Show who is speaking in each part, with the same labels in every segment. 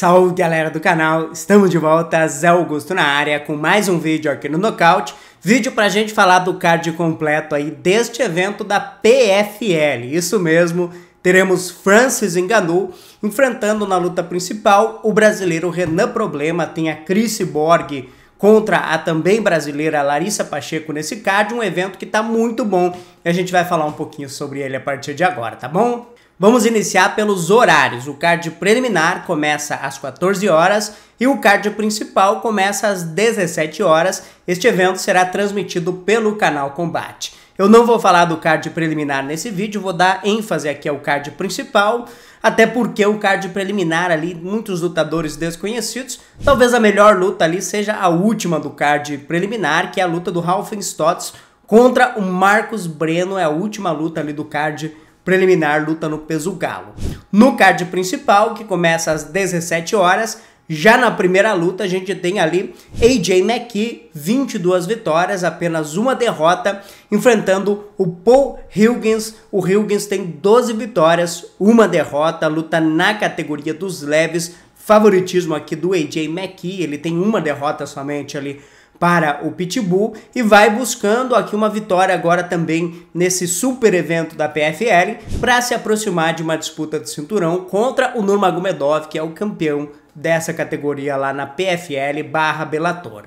Speaker 1: Salve galera do canal, estamos de volta, Zé Augusto na área com mais um vídeo aqui no Knockout. Vídeo pra gente falar do card completo aí deste evento da PFL, isso mesmo, teremos Francis Ngannou enfrentando na luta principal o brasileiro Renan Problema, tem a Chris Borg contra a também brasileira Larissa Pacheco nesse card, um evento que tá muito bom e a gente vai falar um pouquinho sobre ele a partir de agora, tá bom? Vamos iniciar pelos horários. O card preliminar começa às 14 horas e o card principal começa às 17 horas. Este evento será transmitido pelo canal Combate. Eu não vou falar do card preliminar nesse vídeo, vou dar ênfase aqui ao card principal, até porque o card preliminar ali, muitos lutadores desconhecidos, talvez a melhor luta ali seja a última do card preliminar, que é a luta do Ralph Stotts contra o Marcos Breno, é a última luta ali do card preliminar preliminar luta no peso galo. No card principal, que começa às 17 horas, já na primeira luta, a gente tem ali AJ McKee, 22 vitórias, apenas uma derrota, enfrentando o Paul Hilgens. O Hilgens tem 12 vitórias, uma derrota, luta na categoria dos leves. Favoritismo aqui do AJ McKee, ele tem uma derrota somente ali para o Pitbull e vai buscando aqui uma vitória agora também nesse super evento da PFL para se aproximar de uma disputa de cinturão contra o Nurmagomedov, que é o campeão dessa categoria lá na PFL barra Bellator.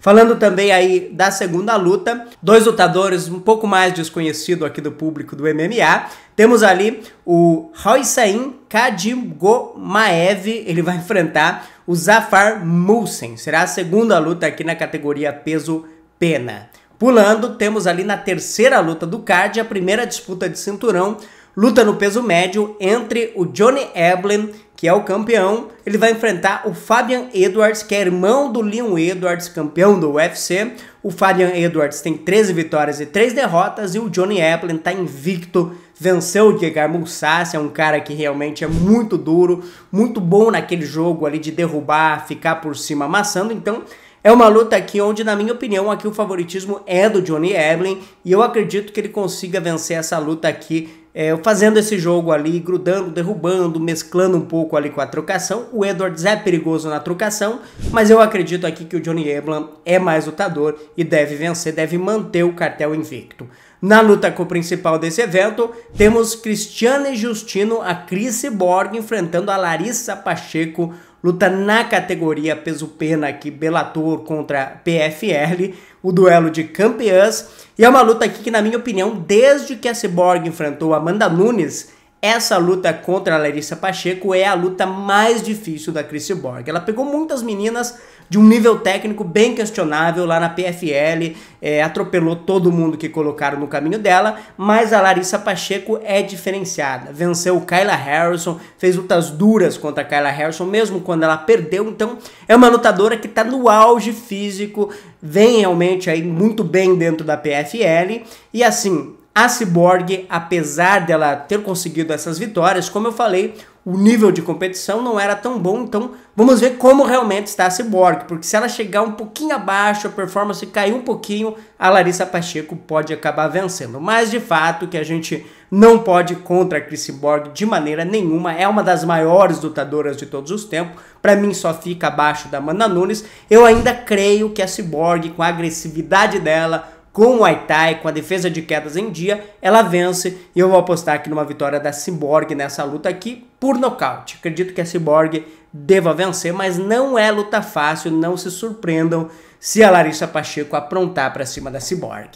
Speaker 1: Falando também aí da segunda luta, dois lutadores um pouco mais desconhecido aqui do público do MMA, temos ali o Roysain Kadimgomaev, ele vai enfrentar o Zafar Moussen. Será a segunda luta aqui na categoria peso pena. Pulando, temos ali na terceira luta do card a primeira disputa de cinturão, luta no peso médio entre o Johnny Eblin que é o campeão, ele vai enfrentar o Fabian Edwards, que é irmão do Leon Edwards, campeão do UFC. O Fabian Edwards tem 13 vitórias e 3 derrotas e o Johnny Applin está invicto, venceu o Gegard Mousasi, é um cara que realmente é muito duro, muito bom naquele jogo ali de derrubar, ficar por cima amassando, então é uma luta aqui onde, na minha opinião, aqui o favoritismo é do Johnny Evelyn e eu acredito que ele consiga vencer essa luta aqui é, fazendo esse jogo ali, grudando, derrubando, mesclando um pouco ali com a trocação. O Edwards é perigoso na trocação, mas eu acredito aqui que o Johnny Eblan é mais lutador e deve vencer, deve manter o cartel invicto. Na luta co-principal desse evento, temos Cristiane Justino, a Cris Borg enfrentando a Larissa Pacheco, luta na categoria peso pena aqui, Bellator contra PFL, o duelo de campeãs, e é uma luta aqui que na minha opinião, desde que a Cyborg enfrentou Amanda Nunes, essa luta contra a Larissa Pacheco é a luta mais difícil da Chris Borg. Ela pegou muitas meninas de um nível técnico bem questionável lá na PFL, é, atropelou todo mundo que colocaram no caminho dela, mas a Larissa Pacheco é diferenciada. Venceu Kyla Harrison, fez lutas duras contra a Kyla Harrison, mesmo quando ela perdeu. Então é uma lutadora que está no auge físico, vem realmente aí muito bem dentro da PFL e assim a Cyborg, apesar dela ter conseguido essas vitórias, como eu falei, o nível de competição não era tão bom, então vamos ver como realmente está a Cyborg, porque se ela chegar um pouquinho abaixo, a performance cair um pouquinho, a Larissa Pacheco pode acabar vencendo. Mas de fato que a gente não pode contra a Chris Cyborg de maneira nenhuma, é uma das maiores lutadoras de todos os tempos, para mim só fica abaixo da Amanda Nunes. Eu ainda creio que a Cyborg, com a agressividade dela, com o Aitai, com a defesa de quedas em dia, ela vence e eu vou apostar aqui numa vitória da Cyborg nessa luta aqui por nocaute. Acredito que a Cyborg deva vencer, mas não é luta fácil, não se surpreendam se a Larissa Pacheco aprontar para cima da Cyborg.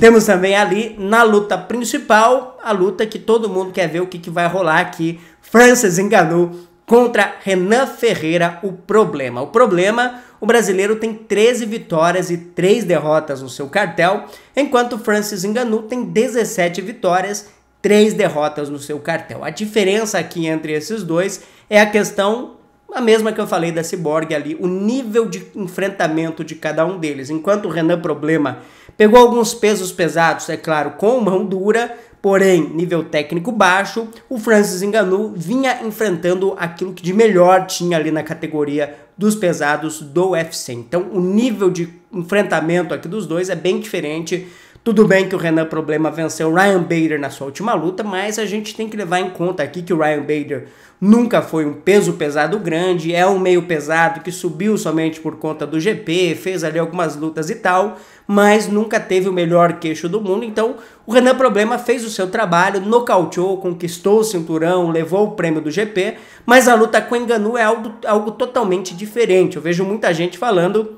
Speaker 1: Temos também ali na luta principal, a luta que todo mundo quer ver o que, que vai rolar aqui, Francis Enganu contra Renan Ferreira, o problema. O problema o brasileiro tem 13 vitórias e 3 derrotas no seu cartel, enquanto Francis Ngannou tem 17 vitórias, 3 derrotas no seu cartel. A diferença aqui entre esses dois é a questão a mesma que eu falei da Cyborg ali, o nível de enfrentamento de cada um deles. Enquanto o Renan Problema pegou alguns pesos pesados, é claro, com mão dura, porém nível técnico baixo, o Francis Ngannou vinha enfrentando aquilo que de melhor tinha ali na categoria dos pesados do UFC. Então, o nível de enfrentamento aqui dos dois é bem diferente tudo bem que o Renan Problema venceu o Ryan Bader na sua última luta, mas a gente tem que levar em conta aqui que o Ryan Bader nunca foi um peso pesado grande, é um meio pesado que subiu somente por conta do GP, fez ali algumas lutas e tal, mas nunca teve o melhor queixo do mundo. Então, o Renan Problema fez o seu trabalho, nocauteou, conquistou o cinturão, levou o prêmio do GP, mas a luta com o Enganu é algo, algo totalmente diferente. Eu vejo muita gente falando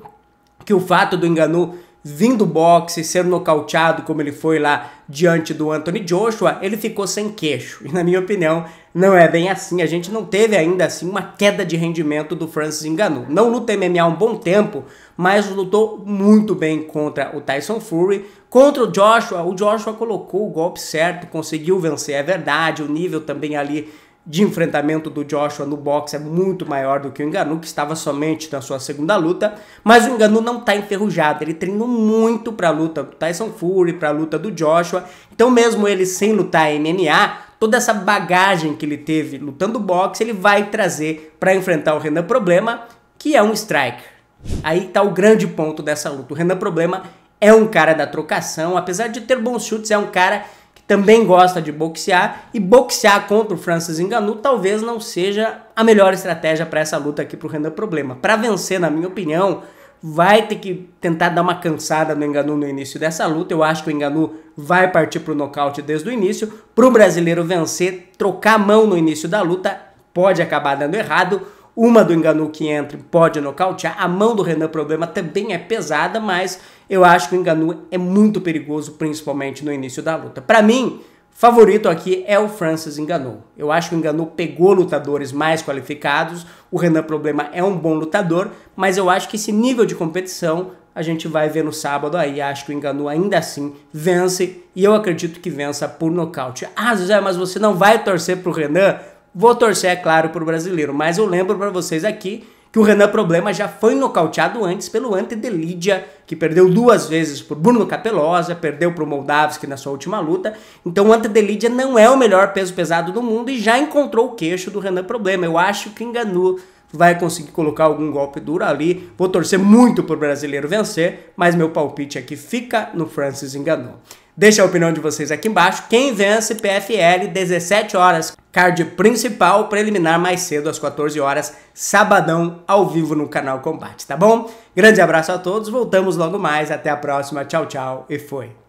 Speaker 1: que o fato do Enganu vindo boxe, ser nocauteado como ele foi lá diante do Anthony Joshua, ele ficou sem queixo. E na minha opinião, não é bem assim. A gente não teve ainda assim uma queda de rendimento do Francis Ngannou. Não luta MMA há um bom tempo, mas lutou muito bem contra o Tyson Fury. Contra o Joshua, o Joshua colocou o golpe certo, conseguiu vencer, é verdade. O nível também ali de enfrentamento do Joshua no boxe é muito maior do que o Enganu, que estava somente na sua segunda luta, mas o Enganu não está enferrujado, ele treinou muito para a luta do Tyson Fury, para a luta do Joshua, então mesmo ele sem lutar MMA, toda essa bagagem que ele teve lutando boxe, ele vai trazer para enfrentar o Renan Problema, que é um striker. Aí está o grande ponto dessa luta, o Renan Problema é um cara da trocação, apesar de ter bons chutes, é um cara também gosta de boxear e boxear contra o Francis Ngannou talvez não seja a melhor estratégia para essa luta aqui para o Renan Problema. Para vencer, na minha opinião, vai ter que tentar dar uma cansada no Enganu no início dessa luta. Eu acho que o Enganu vai partir para o nocaute desde o início. Para o brasileiro vencer, trocar a mão no início da luta pode acabar dando errado. Uma do Enganu que entra pode nocautear. A mão do Renan Problema também é pesada, mas eu acho que o Enganu é muito perigoso, principalmente no início da luta. Para mim, favorito aqui é o Francis Enganu. Eu acho que o Enganu pegou lutadores mais qualificados. O Renan Problema é um bom lutador, mas eu acho que esse nível de competição a gente vai ver no sábado aí. Acho que o Enganu ainda assim vence e eu acredito que vença por nocaute. Ah, José, mas você não vai torcer pro Renan? Vou torcer, é claro, para o brasileiro, mas eu lembro para vocês aqui que o Renan Problema já foi nocauteado antes pelo Ante Delidia, que perdeu duas vezes por Bruno Capelosa, perdeu para o Moldavski na sua última luta. Então o Ante Delidia não é o melhor peso pesado do mundo e já encontrou o queixo do Renan Problema. Eu acho que enganou vai conseguir colocar algum golpe duro ali. Vou torcer muito pro brasileiro vencer, mas meu palpite aqui é fica no Francis Enganou. Deixe a opinião de vocês aqui embaixo. Quem vence PFL 17 horas, card principal preliminar mais cedo às 14 horas, sabadão ao vivo no canal Combate, tá bom? Grande abraço a todos, voltamos logo mais, até a próxima, tchau, tchau e foi.